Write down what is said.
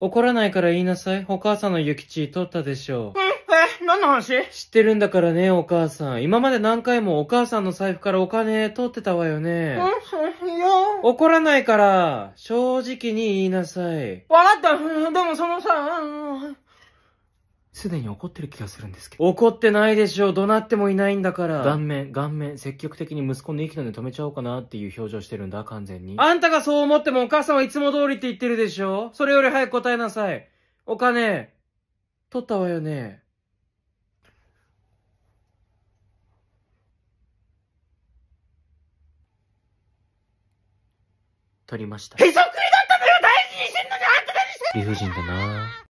怒らないから言いなさい。お母さんの諭吉取ったでしょう。え、何の話知ってるんだからね、お母さん。今まで何回もお母さんの財布からお金取ってたわよね。うん、いや。怒らないから、正直に言いなさい。わかった。でもそのさ、すでに怒ってる気がするんですけど。怒ってないでしょ。怒鳴ってもいないんだから。顔面、顔面、積極的に息子の息の根止めちゃおうかなっていう表情してるんだ、完全に。あんたがそう思ってもお母さんはいつも通りって言ってるでしょそれより早く答えなさい。お金、取ったわよね。取りました。へそくりだったのよ大事にしてんのにあんた何してんの理不尽だな